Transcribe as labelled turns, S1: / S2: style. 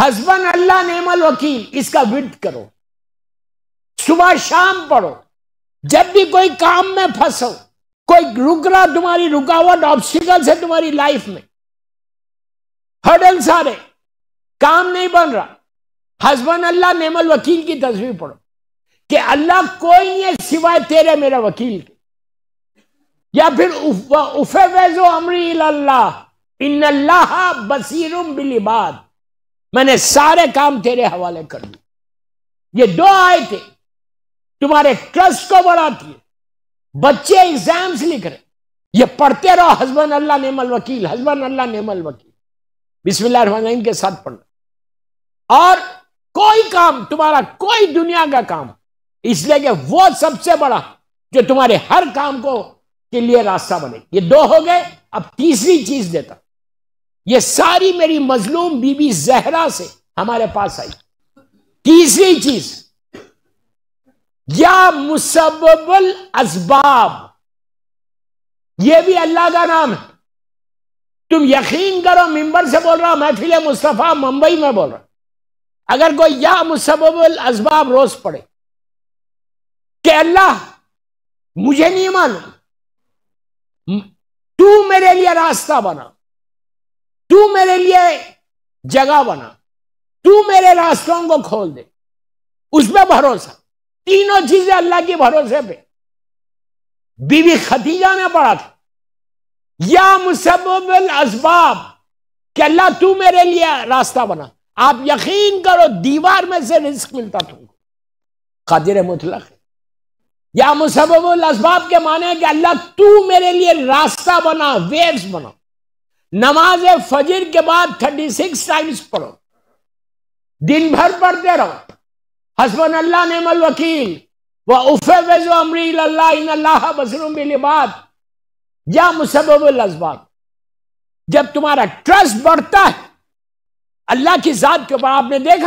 S1: हसबन अल्लाह नेमल वकील इसका विद करो सुबह शाम पढ़ो जब भी कोई काम में फंसो कोई रुक रहा तुम्हारी रुकावट ऑब्स्टिकल्स है तुम्हारी लाइफ में हडल सारे काम नहीं बन रहा हसबन अल्लाह नेमल वकील की तस्वीर पढ़ो कि अल्लाह कोई नहीं है सिवाय तेरे मेरा वकील के या फिर उफे वैजो अमरी अल्लाह इन अल्लाह बसीरुम बिलिबाद मैंने सारे काम तेरे हवाले कर दिए ये दो आए थे तुम्हारे ट्रस्ट को बढ़ाती है बच्चे एग्जाम्स लिख रहे ये पढ़ते रहो हसबन अल्लाह नेमल वकील हसबन अल्लाह नेमल वकील बिस्मिल्लाहमान के साथ पढ़ना और कोई काम तुम्हारा कोई दुनिया का काम इसलिए कि वो सबसे बड़ा जो तुम्हारे हर काम को के लिए रास्ता बने ये दो हो गए अब तीसरी चीज देता ये सारी मेरी मजलूम बीबी जहरा से हमारे पास आई तीसरी चीज या मुसबल असबाब यह भी अल्लाह का नाम है तुम यकीन करो मिंबर से बोल रहा हूं महफिल मुस्तफ़ा मुंबई में बोल रहा अगर कोई या मुसबल असबाब रोज पड़े कि अल्लाह मुझे नहीं मालूम तू मेरे लिए रास्ता बना तू मेरे लिए जगह बना तू मेरे रास्तों को खोल दे उसमें भरोसा तीनों चीजें अल्लाह के भरोसे पे बीवी खतीजा ने पड़ा था या मुसबल असबाब कि अल्लाह तू मेरे लिए रास्ता बना आप यकीन करो दीवार में से रिस्क मिलता तुमको कादिर मुतलक या मुसबल असबाब के माने कि अल्लाह तू मेरे लिए रास्ता बना वेव्स बना नमाज फजर के बाद थर्टी सिक्स टाइम्स पढ़ो दिन भर पढ़ते रहो हसबन अल्लाह नेमल वकील व उफे वेजो अमरी अल्लाह या मुसबाद जब तुम्हारा ट्रस्ट बढ़ता है अल्लाह की जात के ऊपर आपने देखा